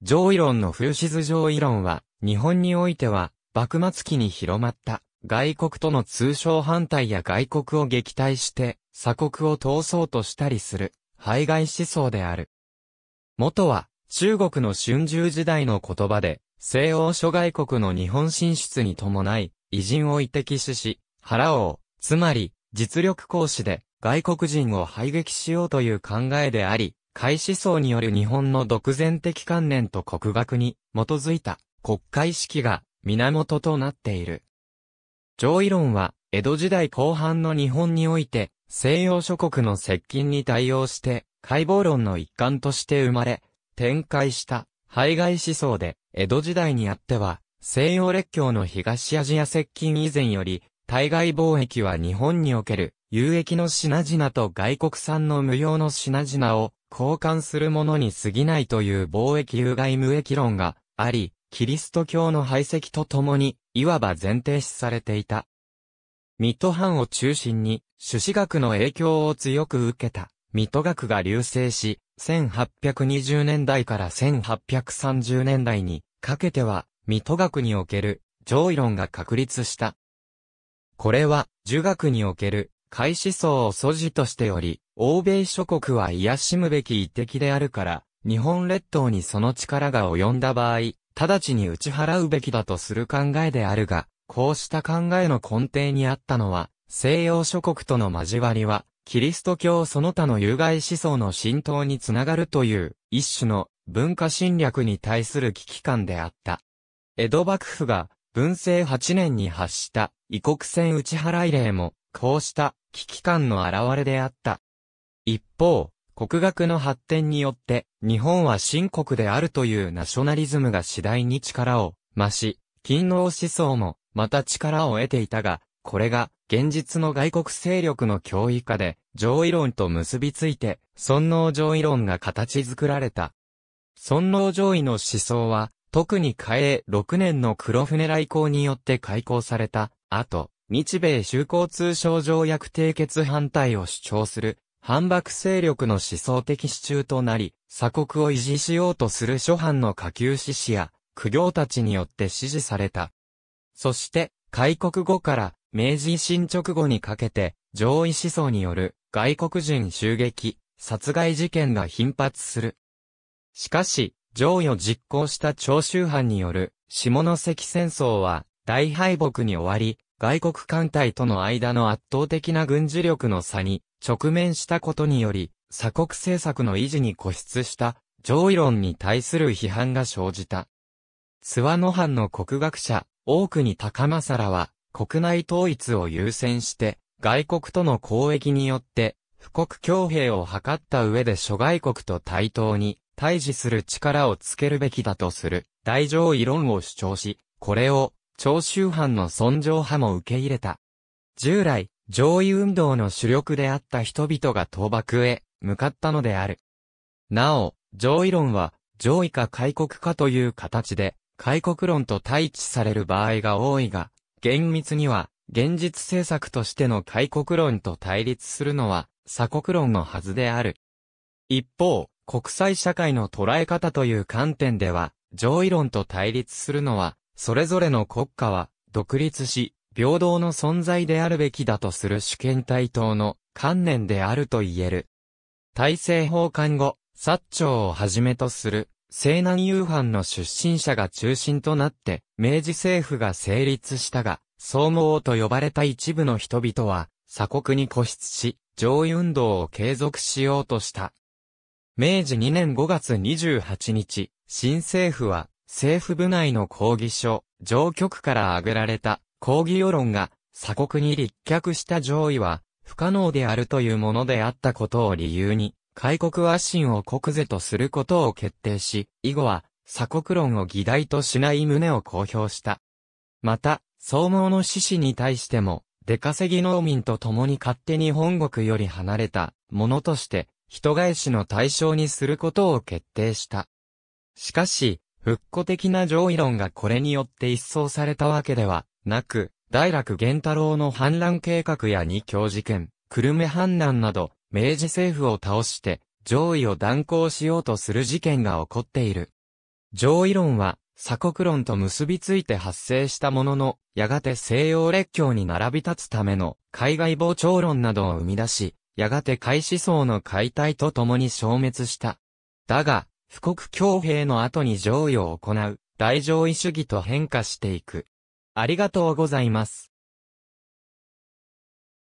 上位論の風刺図上位論は、日本においては、幕末期に広まった、外国との通商反対や外国を撃退して、鎖国を通そうとしたりする、排外思想である。元は、中国の春秋時代の言葉で、西欧諸外国の日本進出に伴い、偉人を遺敵視し、腹を、つまり、実力行使で、外国人を排撃しようという考えであり、開思想による日本の独善的観念と国学に基づいた国会式が源となっている。上位論は、江戸時代後半の日本において、西洋諸国の接近に対応して、解剖論の一環として生まれ、展開した、排外思想で、江戸時代にあっては、西洋列強の東アジア接近以前より、対外貿易は日本における、有益の品々と外国産の無用の品々を、交換するものに過ぎないという貿易有害無益論があり、キリスト教の排斥とともに、いわば前提視されていた。トハ藩を中心に、朱子学の影響を強く受けた、ミト学が流星し、1820年代から1830年代にかけては、ミト学における上位論が確立した。これは、儒学における開始層を素地としており、欧米諸国は癒しむべき一滴であるから、日本列島にその力が及んだ場合、直ちに打ち払うべきだとする考えであるが、こうした考えの根底にあったのは、西洋諸国との交わりは、キリスト教その他の有害思想の浸透につながるという、一種の文化侵略に対する危機感であった。江戸幕府が文政8年に発した異国船打ち払い令もこうした危機感の表れであった。一方、国学の発展によって、日本は新国であるというナショナリズムが次第に力を増し、勤労思想もまた力を得ていたが、これが現実の外国勢力の脅威下で、上位論と結びついて、尊王上位論が形作られた。尊王上位の思想は、特に嘉永6年の黒船来航によって開港された後、日米修好通商条約締結反対を主張する、反幕勢力の思想的支柱となり、鎖国を維持しようとする諸藩の下級志士や、苦行たちによって支持された。そして、開国後から明治維新直後にかけて、上位思想による外国人襲撃、殺害事件が頻発する。しかし、上位を実行した長州藩による下関戦争は大敗北に終わり、外国艦隊との間の圧倒的な軍事力の差に直面したことにより、鎖国政策の維持に固執した上位論に対する批判が生じた。諏訪野藩の国学者、大国高政らは、国内統一を優先して、外国との交易によって、富国強兵を図った上で諸外国と対等に、対峙する力をつけるべきだとする、大上位論を主張し、これを、長州藩の尊上派も受け入れた。従来、上位運動の主力であった人々が倒幕へ向かったのである。なお、上位論は、上位か開国かという形で、開国論と対峙される場合が多いが、厳密には、現実政策としての開国論と対立するのは、鎖国論のはずである。一方、国際社会の捉え方という観点では、上位論と対立するのは、それぞれの国家は、独立し、平等の存在であるべきだとする主権対等の観念であると言える。大政奉還後、薩長をはじめとする西南夕藩の出身者が中心となって、明治政府が成立したが、総合と呼ばれた一部の人々は、鎖国に固執し、上位運動を継続しようとした。明治2年5月28日、新政府は政府部内の抗議書、上局から挙げられた抗議世論が鎖国に立脚した上位は不可能であるというものであったことを理由に、開国圧進を国是とすることを決定し、以後は鎖国論を議題としない旨を公表した。また、総毛の志士に対しても、出稼ぎ農民と共に勝手に本国より離れたものとして、人返しの対象にすることを決定した。しかし、復古的な上位論がこれによって一掃されたわけではなく、大楽玄太郎の反乱計画や二教事件、久留米反乱など、明治政府を倒して、上位を断行しようとする事件が起こっている。上位論は、鎖国論と結びついて発生したものの、やがて西洋列強に並び立つための海外傍聴論などを生み出し、やがて海思想の解体とともに消滅した。だが、富国強兵の後に譲与を行う、大上位主義と変化していく。ありがとうございます。